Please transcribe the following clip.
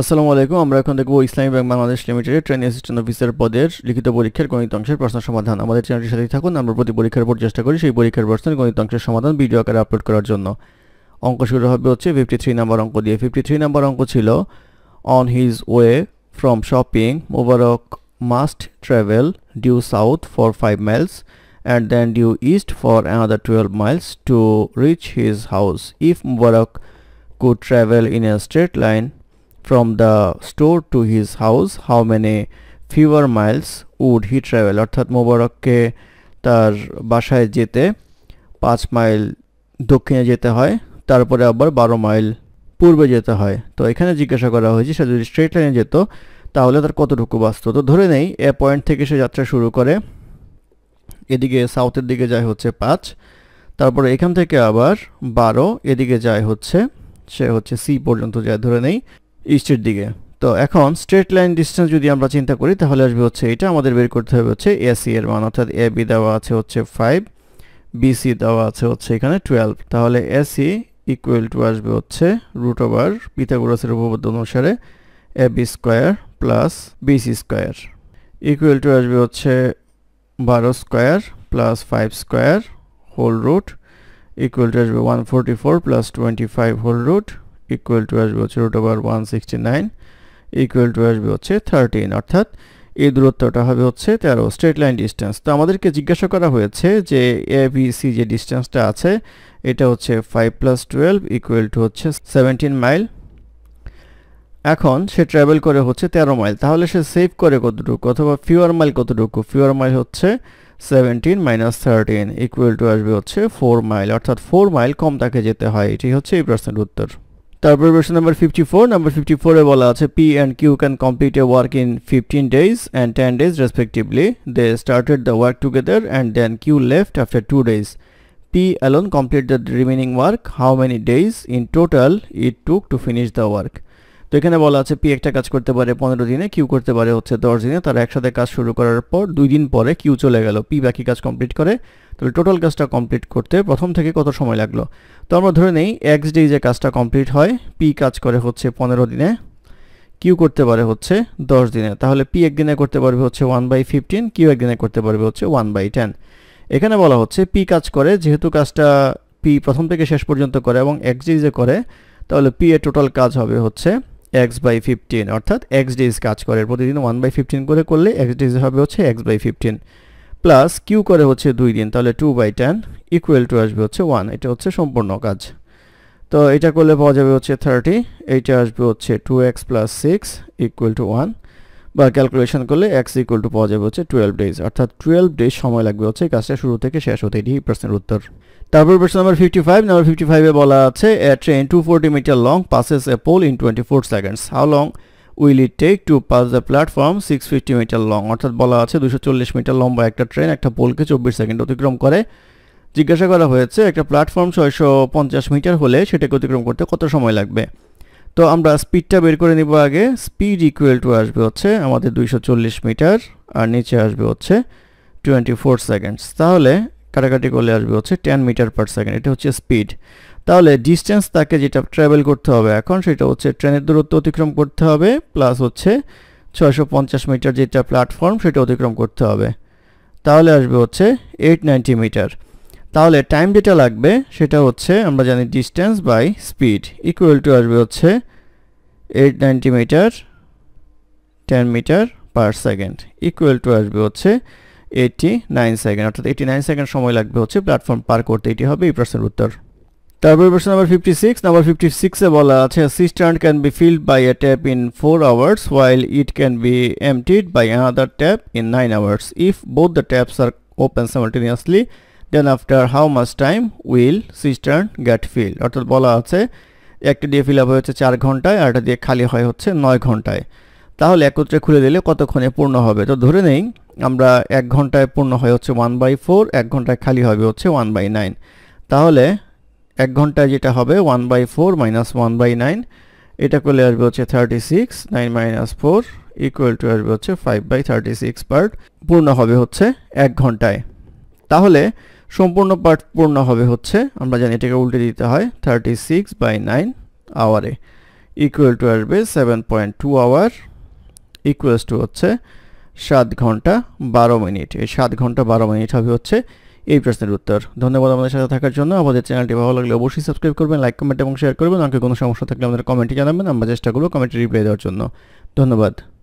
আসসালামু আলাইকুম আমরা এখন দেখব ইসলামী ব্যাংক বাংলাদেশ লিমিটেডের ট্রেনিং অ্যাসিস্ট্যান্ট অফিসার পদের লিখিত পরীক্ষার গণিত অংশের প্রশ্ন সমাধান আমাদের চ্যানেলটির সাথে থাকুন আমরা প্রতি পরীক্ষার পর চেষ্টা করি সেই পরীক্ষার প্রশ্নের গণিত অংশের সমাধান ভিডিও আকারে আপলোড করার জন্য অঙ্ক শুরু হবে হচ্ছে ফিফটি থ্রি নাম্বার অঙ্ক দিয়ে ফিফটি থ্রি নাম্বার অঙ্ক ছিল on his way from shopping Mobarak must travel due south for five miles and then due east for another twelve miles to reach his house if Mobarak could travel in a straight line from the store to his house how many fewer miles would he travel অর্থাৎ মোবারককে তার বাসায় যেতে পাঁচ mile দক্ষিণে যেতে হয় তারপরে আবার বারো মাইল পূর্বে যেতে হয় তো এখানে জিজ্ঞাসা করা হয়েছে সে যদি স্ট্রেট লাইনে যেত তাহলে তার কতটুকু বাঁচত তো ধরে নেই এ পয়েন্ট থেকে সে যাত্রা শুরু করে এদিকে সাউথের দিকে যায় হচ্ছে পাঁচ তারপরে এখান থেকে আবার বারো এদিকে যায় হচ্ছে সে হচ্ছে সি পর্যন্ত যায় ধরে নেই ইস্টের দিকে তো এখন স্ট্রেট লাইন ডিস্টেন্স যদি আমরা চিন্তা করি তাহলে আসবে হচ্ছে এটা আমাদের বের করতে হবে হচ্ছে এসি এর মান অর্থাৎ এ বি দেওয়া আছে হচ্ছে ফাইভ বিসি দেওয়া আছে হচ্ছে এখানে টুয়েলভ তাহলে এসি ইকুয়াল টু আসবে হচ্ছে রুট ওভার পিথাগোরাসের উপপাদ্য অনুসারে A B square plus B C square equal to আসবে হচ্ছে বারো square plus five square whole root equal to আসবে one forty four plus twenty five whole root equal to আসবে হচ্ছে root over one sixty nine equal to আসবে হচ্ছে thirteen অর্থাৎ এই দূরত্বটা হবে হচ্ছে তেরো স্ট্রেট লাইন ডিস্টেন্স তো আমাদেরকে জিজ্ঞাসা করা হয়েছে যে এ বি সি যে ডিস্টেন্সটা আছে এটা হচ্ছে five plus twelve equal to হচ্ছে সেভেন্টিন মাইল এখন সে ট্র্যাভেল করে হচ্ছে তেরো মাইল তাহলে সে সেভ করে কতটুকু অথবা ফিওর মাইল কতটুকু ফিওর মাইল হচ্ছে seventeen minus thirteen equal to আসবে হচ্ছে ফোর মাইল অর্থাৎ ফোর মাইল কম তাকে যেতে হয় এটি হচ্ছে এই প্রশ্নের উত্তর তারপর question number fifty four number fifty ফোরে বলা আছে P and Q can complete a work in fifteen days and ten days respectively they started the work together and then Q left after two days P alone complete the remaining work how many days in total it took to finish the work এখানে বলা আছে P একটা কাজ করতে পারে পনেরো দিনে Q করতে পারে হচ্ছে দশ দিনে তারা একসাথে কাজ শুরু করার পর দুই দিন পরে কিউ চলে গেল পি বাকি কাজ কমপ্লিট করে তাহলে টোটাল কাজটা কমপ্লিট করতে প্রথম থেকে কত সময় লাগলো তো আমরা ধরে নেই এক্স ডে যে কাজটা কমপ্লিট হয় পি কাজ করে হচ্ছে পনেরো দিনে কিউ করতে পারে হচ্ছে দশ দিনে তাহলে পি একদিনে করতে পারবে হচ্ছে ওয়ান বাই ফিফটিন কিউ একদিনে করতে পারবে হচ্ছে ওয়ান বাই টেন এখানে বলা হচ্ছে পি কাজ করে যেহেতু কাজটা পি প্রথম থেকে শেষ পর্যন্ত করে এবং এক্স ডে যে করে তাহলে পি এর টোটাল কাজ হবে হচ্ছে এক্স বাই ফিফটিন অর্থাৎ এক্স ডিজ কাজ করে প্রতিদিন ওয়ান বাই ফিফটিন করে করলে এক্স ডিজ হবে হচ্ছে X by fifteen plus Q করে হচ্ছে দুই দিন তাহলে two by ten equal to আসবে হচ্ছে ওয়ান এটা হচ্ছে সম্পূর্ণ কাজ তো এটা করলে পাওয়া যাবে হচ্ছে থার্টি এইটা আসবে হচ্ছে two X plus six equal to one বা ক্যালকুলেশন করলে এক্স ইকুয়াল টু পাওয়া যাবে হচ্ছে টুয়েলভ ডেজ অর্থাৎ টুয়েলভ ডেজ সময় লাগবে হচ্ছে কাজটা শুরু থেকে শেষ হতে এটি প্রশ্নের উত্তর তারপর প্রশ্ন number fifty five number fifty ফাইভে বলা আছে a train two forty metre long passes a pole in twenty four seconds how long will it take to pass the platform six fifty metre long অর্থাৎ বলা আছে দুশো চল্লিশ metre লম্বা একটা ট্রেন একটা পোলকে চব্বিশ সেকেন্ড অতিক্রম করে জিজ্ঞাসা করা হয়েছে একটা প্ল্যাটফর্ম ছয়শো পঞ্চাশ মিটার হলে সেটাকে অতিক্রম করতে কত সময় লাগবে তো আমরা স্পিডটা বের করে নিব আগে স্পিড ইকুয়াল টু আসবে হচ্ছে আমাদের দুইশো মিটার আর নিচে আসবে হচ্ছে টোয়েন্টি ফোর সেকেন্ডস তাহলে কাটাকাটি করলে আসবে হচ্ছে টেন মিটার পার সেকেন্ড এটা হচ্ছে স্পিড তাহলে ডিস্টেন্স তাকে যেটা ট্রাভেল করতে হবে এখন সেটা হচ্ছে ট্রেনের দূরত্ব অতিক্রম করতে হবে প্লাস হচ্ছে ছয়শো মিটার যেটা প্ল্যাটফর্ম সেটা অতিক্রম করতে হবে তাহলে আসবে হচ্ছে এইট মিটার তাহলে টাইম যেটা লাগবে সেটা হচ্ছে আমরা জানি distance by speed equal to আসবে হচ্ছে eight ninety metre ten metre per second equal to আসবে হচ্ছে এইটি নাইন সেকেন্ড অর্থাৎ এইটি নাইন সেকেন্ড সময় লাগবে হচ্ছে প্ল্যাটফর্ম পার করতে এটি হবে এই প্রশ্নের উত্তর তারপরে প্রশ্ন number fifty six number fifty সিক্সে বলা আছে cistern can be filled by a tap in four hours while it can be emptied by another tap in nine hours if both the taps are open simultaneously then after how much time will cistern get fill অর্থাৎ বলা আছে একটা দিয়ে fill up হয়েছে চার ঘন্টায় আর একটা দিয়ে খালি হয় হচ্ছে নয় ঘন্টায় তাহলে একত্রে খুলে দিলে কতক্ষণে পূর্ণ হবে তো ধরে নেই আমরা এক ঘন্টায় পূর্ণ হয় হচ্ছে ওয়ান বাই ফোর এক ঘন্টায় খালি হবে হচ্ছে ওয়ান বাই নাইন তাহলে এক ঘন্টায় যেটা হবে one by four minus one by nine এটা করলে আসবে হচ্ছে thirty six nine minus four equal to আসবে হচ্ছে five by thirty six part পূর্ণ হবে হচ্ছে এক ঘন্টায় তাহলে সম্পূর্ণ পার্ট পূর্ণ হবে হচ্ছে আমরা জানি এটাকে উল্টে দিতে হয় থার্টি সিক্স বাই নাইন আওয়ারে ইকুয়াল টু আসবে seven point two hour equals to হচ্ছে সাত ঘন্টা বারো মিনিট এই সাত ঘন্টা বারো মিনিট হবে হচ্ছে এই প্রশ্নের উত্তর ধন্যবাদ আমাদের সাথে থাকার জন্য আমাদের চ্যানেলটি ভালো লাগলে অবশ্যই সাবস্ক্রাইব করবেন লাইক কমেন্ট এবং শেয়ার করবেন আমাকে কোনো সমস্যা থাকলে আমাদের কমেন্টে জানাবেন আমরা চেষ্টা করবো কমেন্টে রিপ্লাই দেওয়ার জন্য ধন্যবাদ